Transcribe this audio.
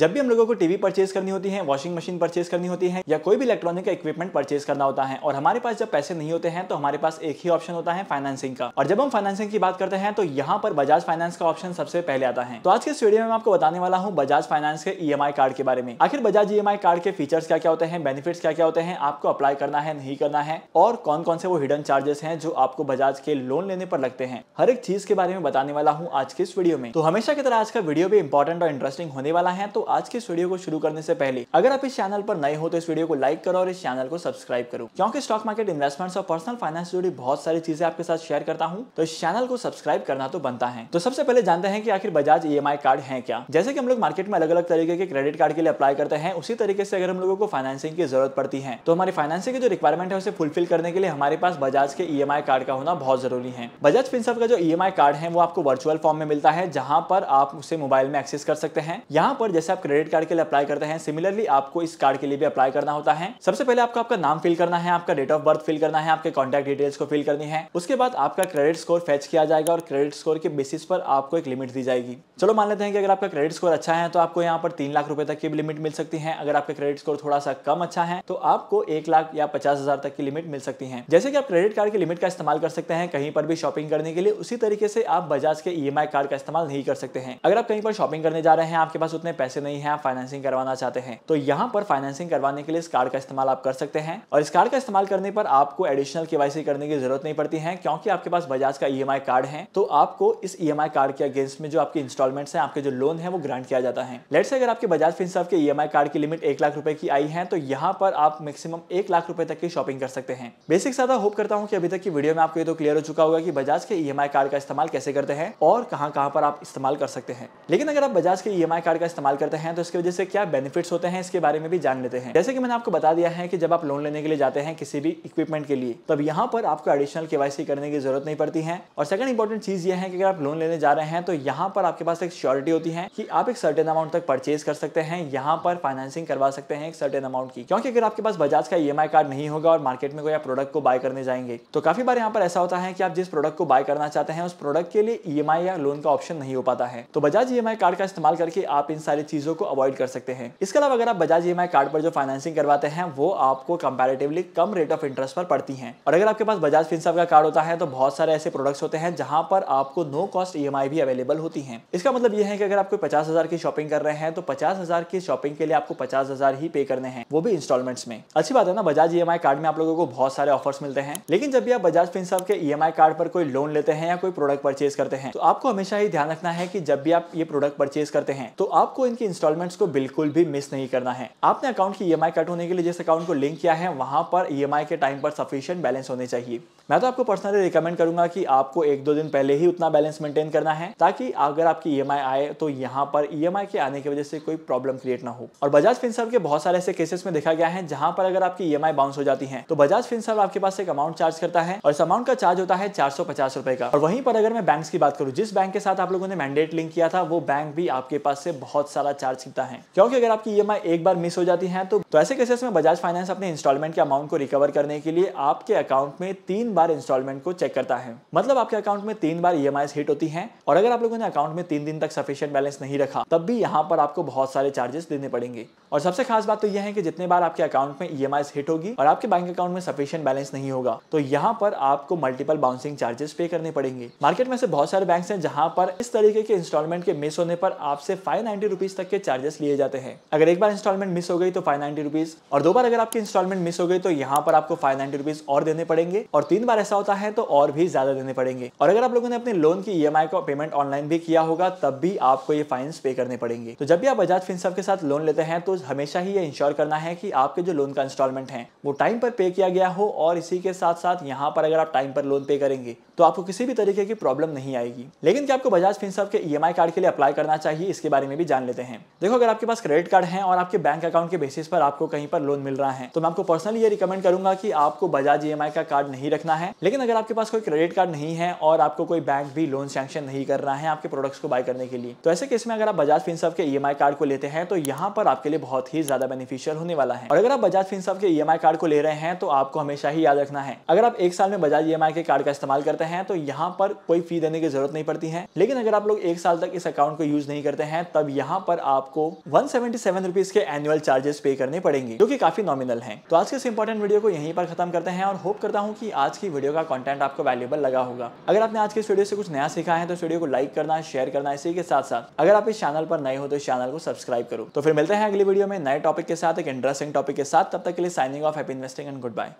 जब भी हम लोगों को टीवी परचेज करनी होती है वॉशिंग मशीन परचेज करनी होती है या कोई भी इलेक्ट्रॉनिक इक्विपमेंट परचेज करना होता है और हमारे पास जब पैसे नहीं होते हैं तो हमारे पास एक ही ऑप्शन होता है फाइनेंसिंग का और जब हम फाइनेंसिंग की बात करते हैं तो यहाँ पर बजाज फाइनेंस का ऑप्शन सबसे पहले आता है तो आज के इस वीडियो में आपको बताने वाला हूँ बजाज फाइनेंस के ई e कार्ड के बारे में आखिर बजाज ई कार्ड के फीचर्स क्या क्या होते हैं बेनिफिट्स क्या क्या होते हैं आपको अप्लाई करना है नहीं करना है और कौन कौन से वो हिडन चार्जेस है जो आपको बजाज के लोन लेने पर लगते हैं हर एक चीज के बारे में बताने वाला हूँ आज के इस वीडियो में तो हमेशा की तरह आज का वीडियो भी इंपॉर्टेंट और इंटरेस्टिंग होने वाला है तो आज के इस वीडियो को शुरू करने से पहले अगर आप इस चैनल पर नए हो तो इस वीडियो को लाइक करो और इस चैनल को सब्सक्राइब करो क्योंकि स्टॉक मार्केट इन्वेस्टमेंट्स और पर्सनल फाइनेंस से जुड़ी बहुत सारी चीजें आपके साथ शेयर करता हूँ तो इस चैनल को सब्सक्राइब करना तो बनता है तो सबसे पहले जानते हैं की आखिर बजाज ई कार्ड है क्या जैसे की हम लोग मार्केट में अलग अलग तरीके के क्रेडिट कार्ड के लिए अप्लाई करते हैं उसी तरीके से अगर हम लोगों को फाइनेंसिंग की जरूरत पड़ती है तो हमारी फाइनेंसिंग की जो रिक्वायरमेंट है उसे फुलफिल करने के लिए हमारे पास बजाज के ई e कार्ड का होना बहुत जरूरी है बजाज फिनसर्व का जो ई e कार्ड है वो आपको वर्चुअल फॉर्म में मिलता है जहाँ पर आप उसे मोबाइल में एक्सेस कर सकते हैं यहाँ पर जैसे आप आप क्रेडिट कार्ड के लिए अप्लाई करते हैं सिमिलरली आपको इस कार्ड के लिए भी अप्लाई करना होता है सबसे पहले आपको आपका नाम फिल करना है आपका डेट ऑफ बर्थ फिल करना है आपके कॉन्टैक्ट डिटेल्स को फिल करनी है उसके बाद आपका क्रेडिट स्कोर फैच किया जाएगा और क्रेडिट स्कोर के बेसिस पर आपको एक लिमिट दी जाएगी चलो मान लेते हैं कि अगर आपका क्रेडिट स्कोर अच्छा है तो आपको यहाँ पर तीन लाख रुपए तक की भी लिमिट मिल सकती है अगर आपका क्रेडिट स्कोर थोड़ा सा कम अच्छा है तो आपको एक लाख या पचास हजार तक की लिमिट मिल सकती है जैसे कि आप क्रेडिट कार्ड की लिमिट का इस्तेमाल कर सकते हैं कहीं पर भी शॉपिंग करने के लिए उसी तरीके से आप बजाज के ई e कार्ड का इस्तेमाल नहीं कर सकते हैं अगर आप कहीं पर शॉपिंग करने जा रहे हैं आपके पास उतने पैसे नहीं नहीं है आप फाइनेंसिंग करवाना चाहते हैं तो यहाँ पर फाइनेंसिंग करवाने के लिए इस कार्ड का इस्तेमाल आप कर सकते हैं और इस कार्ड का इस्तेमाल करने पर आपको एडिशनल के करने की जरूरत नहीं पड़ती है क्योंकि आपके पास बजाज का ई e कार्ड है तो आपको इस ई e कार्ड के अगेंस्ट में जो आपके इंस्टॉलमेंट है आपके जो लोन है वो ग्रांट किया जाता है लेट से अगर आपके बजाज फिनसर्व के ई e कार्ड की लिमिट एक लाख रुपए की आई है तो यहाँ पर आप मैक्सिमम एक लाख रुपए तक की शॉपिंग कर सकते हैं बेसिक सादा होप करता हूँ कि अभी तक की वीडियो में आपको ये तो क्लियर हो चुका होगा कि बजाज के ई कार्ड का इस्तेमाल कैसे करते हैं और कहाँ कहाँ पर आप इस्तेमाल कर सकते हैं लेकिन अगर आप बजाज के ई कार्ड का इस्तेमाल करते हैं हैं तो इसकी वजह से क्या बेनिफिट्स होते हैं इसके बारे में भी जान लेते हैं जैसे कि मैंने आपको बता दिया है कि जब आप लोन लेने के लिए जाते हैं किसी भी इक्विपमेंट के लिए तब यहाँ पर आपको एडिशनल केवाईसी करने की जरूरत नहीं पड़ती है और सेकंड इंपॉर्टेंट चीज ये है कि अगर आप लोन लेने जा रहे हैं तो यहाँ पर आपके पास एक श्योरिटी होती है कि आप एक सर्टेन अमाउंट तक परचेज कर सकते हैं यहाँ पर फाइनेंसिंग करवा सकते हैं एक सर्टेन अमाउंट की क्योंकि अगर आपके पास बजाज का ई e कार्ड नहीं होगा और मार्केट में कोई आप प्रोडक्ट को बाय करने जाएंगे तो काफी बार यहाँ पर ऐसा होता है कि आप जिस प्रोडक्ट को बाय करना चाहते हैं उस प्रोडक्ट के लिए ई e या लोन का ऑप्शन नहीं हो पाता है तो बजाज ई e कार्ड का इस्तेमाल करके आप इन सारी चीजों चीज़ों को अवॉइड कर सकते हैं इसके अलावा अगर आप बजाज ई कार्ड पर जो फाइनेंसिंग करवाते हैं वो आपको कंपेरेटिवली कम रेट ऑफ इंटरेस्ट पर पड़ती हैं और अगर आपके पास बजाज फिनसाफ का कार्ड होता है तो बहुत सारे ऐसे प्रोडक्ट्स होते हैं जहां पर आपको नो कॉस्ट ई भी अवेलेबल होती है इसका मतलब यह है कि अगर आप कोई पचास की शॉपिंग कर रहे हैं तो पचास की शॉपिंग के लिए आपको पचास ही पे करने हैं वो भी इंस्टॉलमेंट्स में अच्छी बात है ना बजाज ई कार्ड में आप लोगों को बहुत सारे ऑफर्स मिलते हैं लेकिन जब भी आप बजाज फिनसाफ के ई e कार्ड पर कोई लोन लेते हैं या कोई प्रोडक्ट परचेज करते हैं तो आपको हमेशा ही ध्यान रखना है कि जब भी आप ये प्रोडक्ट परचेज करते हैं तो आपको इनकी इंस्टॉलमेंट्स को बिल्कुल भी मिस नहीं करना है आपने अकाउंट की ई e कट होने के लिए जिस अकाउंट को लिंक किया है वहां पर ई e के टाइम पर सफिशियंट बैलेंस होने चाहिए मैं तो आपको पर्सनली रिकमेंड करूंगा कि आपको एक दो दिन पहले ही उतना बैलेंस मेंटेन करना है ताकि अगर आपकी ई आए तो यहाँ पर ई के आने की वजह से कोई प्रॉब्लम क्रिएट ना हो और बजाज फिनसर्व के बहुत सारे ऐसे केसेस में देखा गया है जहां पर अगर आपकी ई बाउंस हो जाती है तो बजाज फिनसर्व आपके पास एक अमाउंट चार्ज करता है और इस अमाउंट का चार्ज होता है चार का और वहीं पर अगर मैं बैंक की बात करूँ जिस बैंक के साथ आप लोगों ने मैंडेट लिंक किया था वो बैंक भी आपके पास से बहुत सारा चार्ज करता है क्योंकि अगर आपकी ई एक बार मिस हो जाती है तो, तो ऐसे केसेस में बजाज फाइनेंस अपने इंस्टॉलमेंट के अमाउंट को रिकवर करने के लिए आपके अकाउंट में तीन बार इंस्टॉलमेंट को चेक करता है मतलब आपके अकाउंट में तीन बार ई e हिट होती है और अगर आप लोगों ने अकाउंट में तीन दिन तक सफिशियंट बैलेंस नहीं रखा तब भी यहाँ पर आपको बहुत सारे चार्जेस देने पड़ेंगे और सबसे खास बात तो यह है कि जितने बार आपके अकाउंट में ई e हिट होगी और आपके बैंक अकाउंट में सफिशियंट बैलेंस नहीं होगा तो यहाँ पर आपको मल्टीपल बाउंसिंग चार्जेस पे करने पड़ेंगे मार्केट में से बहुत सारे बैंक है जहाँ पर इस तरीके के इंस्टॉलमेंट के मिस होने पर आपसे फाइव नाइन्टी तक के चार्जेस लिए जाते हैं अगर एक बार इंस्टॉलमेंट मिस हो गई तो फाइव नाइन्टी और दो बार अगर आपकी इंस्टॉलमेंट मिस हो गई तो यहाँ पर आपको फाइव नाइन्टी और देने पड़ेंगे और तीन बार ऐसा होता है तो और भी ज्यादा देने पड़ेंगे और अगर आप लोगों ने अपने लोन की ई e का पेमेंट ऑनलाइन भी किया होगा तब भी आपको ये फाइन पे करने पड़ेंगे तो जब भी आप बजाज फिनसर्व के साथ लोन लेते हैं तो हमेशा ही ये इंश्योर करना है कि आपके जो लोन का इंस्टॉलमेंट है वो टाइम पर पे किया गया हो और इसी के साथ साथ यहाँ पर अगर आप टाइम पर लोन पे करेंगे तो आपको किसी भी तरीके की प्रॉब्लम नहीं आएगी लेकिन क्या आपको बजाज फिनसर्व के ई e कार्ड के लिए अप्लाई करना चाहिए इसके बारे में भी जान लेते हैं देखो अगर आपके पास क्रेडिट कार्ड है और आपके बैंक अकाउंट के बेसिस पर आपको कहीं पर लोन मिल रहा है तो मैं आपको पर्सनली ये रिकमेंड करूंगा कि आपको बजाज ई e का कार्ड नहीं रखना है है लेकिन अगर आपके पास कोई क्रेडिट कार्ड नहीं है और आपको कोई बैंक भी लोन सैंक्शन नहीं कर रहा है आपके प्रोडक्ट्स को बाय करने के लिए तो ऐसे केस में अगर आप बजाज फिनसर्व के ई e कार्ड को लेते हैं तो यहाँ पर आपके लिए बहुत ही ज्यादा बेनिफिशियल होने वाला है और अगर आप बजाज फिनसर्व के ई e कार्ड को ले रहे हैं तो आपको हमेशा ही याद रखना है अगर आप एक साल में बजाज ई e के कार्ड का इस्तेमाल करते हैं तो यहाँ पर कोई फी देने की जरूरत नहीं पड़ती है लेकिन अगर आप लोग एक साल तक इस अकाउंट को यूज नहीं करते हैं तब यहाँ पर आपको वन सेवेंटी के एनुअल चार्जेस पे करने पड़ेंगे जो की काफी नॉमिनल है तो आज के इस इंपॉर्टेंट वीडियो को यहीं पर खत्म करते हैं और होप करता हूँ की आज की वीडियो का कंटेंट आपको वैल्यूबल लगा होगा अगर आपने आज के इस वीडियो से कुछ नया सीखा है तो वीडियो को लाइक करना शेयर करना इसी के साथ साथ अगर आप इस चैनल पर नए हो तो इस चैनल को सब्सक्राइब करो तो फिर मिलते हैं अगली वीडियो में नए टॉपिक के साथ एक इंटरेस्टिंग टॉपिक के साथ तब तक के लिए signing off happy investing and good bye